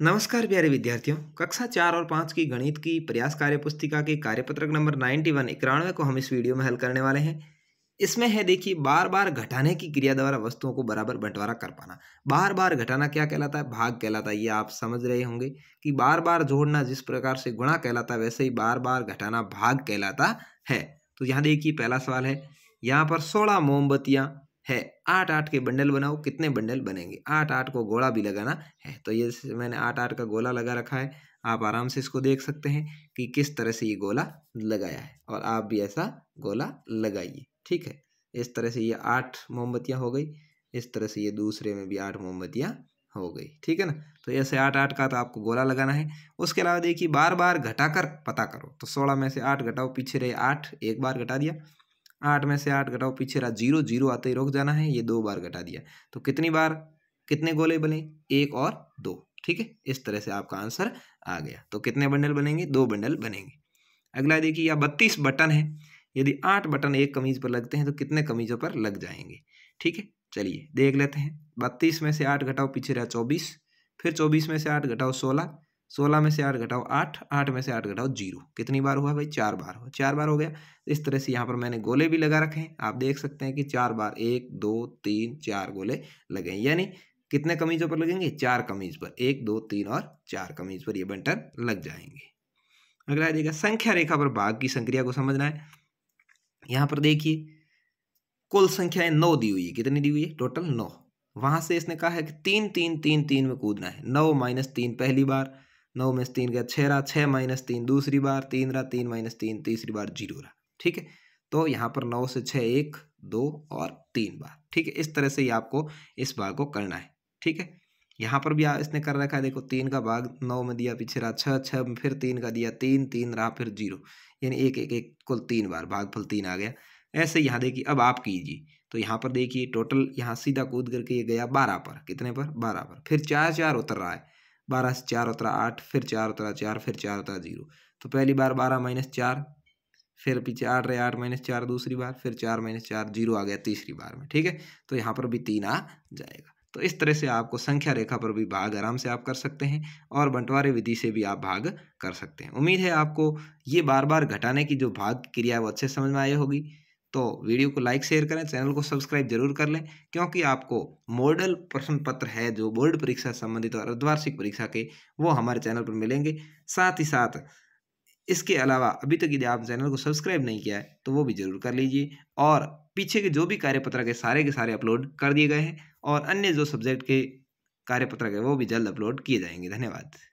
नमस्कार प्यारे विद्यार्थियों कक्षा चार और पाँच की गणित की प्रयास कार्य पुस्तिका के कार्यपत्रक नंबर नाइन्टी वन इक्यानवे को हम इस वीडियो में हल करने वाले हैं इसमें है देखिए बार बार घटाने की क्रिया द्वारा वस्तुओं को बराबर बंटवारा कर पाना बार बार घटाना क्या कहलाता है भाग कहलाता है ये आप समझ रहे होंगे कि बार बार जोड़ना जिस प्रकार से गुणा कहलाता है वैसे ही बार बार घटाना भाग कहलाता है तो यहाँ देखिए पहला सवाल है यहाँ पर सोलह मोमबत्तियाँ है आठ आठ के बंडल बनाओ कितने बंडल बनेंगे आठ आठ को गोला भी लगाना है तो ये मैंने आठ आठ का गोला लगा रखा है आप आराम से इसको देख सकते हैं कि किस तरह से ये गोला लगाया है और आप भी ऐसा गोला लगाइए ठीक है इस तरह से ये आठ मोमबत्तियाँ हो गई इस तरह से ये दूसरे में भी आठ मोमबत्तियाँ हो गई ठीक है ना तो ऐसे आठ आठ का तो आपको गोला लगाना है उसके अलावा देखिए बार बार घटाकर पता करो तो सोलह में से आठ घटाओ पीछे रहे आठ एक बार घटा दिया आठ में से आठ घटाओ पीछे रहा जीरो जीरो आते ही रुक जाना है ये दो बार घटा दिया तो कितनी बार कितने गोले बने एक और दो ठीक है इस तरह से आपका आंसर आ गया तो कितने बंडल बनेंगे दो बंडल बनेंगे अगला देखिए यह बत्तीस बटन है यदि आठ बटन एक कमीज पर लगते हैं तो कितने कमीजों पर लग जाएंगे ठीक है चलिए देख लेते हैं बत्तीस में से आठ घटाओ पीछे रहा चौबीस फिर चौबीस में से आठ घटाओ सोलह सोलह में से आठ घटाओ आठ आठ में से आठ घटाओ जीरो कितनी बार हुआ भाई चार बार हुआ चार बार हो गया इस तरह से यहाँ पर मैंने गोले भी लगा रखे हैं आप देख सकते हैं कि चार बार एक दो तीन चार गोले लगे हैं यानी कितने कमीजों पर लगेंगे चार कमीज पर एक दो तीन और चार कमीज पर ये बंटर लग जाएंगे अगला देखा संख्या रेखा पर भाग की संक्रिया को समझना है यहाँ पर देखिए कुल संख्याएं नौ दी हुई है कितनी दी हुई है टोटल नौ वहां से इसने कहा है कि तीन तीन तीन तीन में कूदना है नौ माइनस तीन पहली बार नौ में से तीन गया छः रहा छः माइनस तीन दूसरी बार तीन रहा तीन माइनस तीन तीसरी बार जीरो रहा ठीक है तो यहाँ पर नौ से छः एक दो और तीन बार ठीक है इस तरह से ही आपको इस भाग को करना है ठीक है यहाँ पर भी इसने कर रखा है देखो तीन का भाग नौ में दिया पीछे रहा छः छः में फिर तीन का दिया तीन तीन रहा फिर जीरो यानी एक एक एक कुल तीन बार भागफल तीन आ गया ऐसे यहाँ देखिए अब आप कीजिए तो यहाँ पर देखिए टोटल यहाँ सीधा कूद करके ये गया बारह पर कितने पर बारह पर फिर चार चार उतर रहा है बारह से चार उतरा आठ फिर चार उतरा चार फिर चार उतरा जीरो तो पहली बार बारह माइनस चार फिर पीछे आठ रहे आठ माइनस चार दूसरी बार फिर चार माइनस चार जीरो आ गया तीसरी बार में ठीक है तो यहाँ पर भी तीन आ जाएगा तो इस तरह से आपको संख्या रेखा पर भी भाग आराम से आप कर सकते हैं और बंटवारे विधि से भी आप भाग कर सकते हैं उम्मीद है आपको ये बार बार घटाने की जो भाग क्रिया है वो अच्छे समझ में आई होगी तो वीडियो को लाइक शेयर करें चैनल को सब्सक्राइब जरूर कर लें क्योंकि आपको मॉडल प्रश्न पत्र है जो बोर्ड परीक्षा संबंधित और अर्धवार्षिक परीक्षा के वो हमारे चैनल पर मिलेंगे साथ ही साथ इसके अलावा अभी तक यदि आप चैनल को सब्सक्राइब नहीं किया है तो वो भी जरूर कर लीजिए और पीछे के जो भी कार्यपत्र के सारे के सारे अपलोड कर दिए गए हैं और अन्य जो सब्जेक्ट के कार्यपत्र के वो भी जल्द अपलोड किए जाएंगे धन्यवाद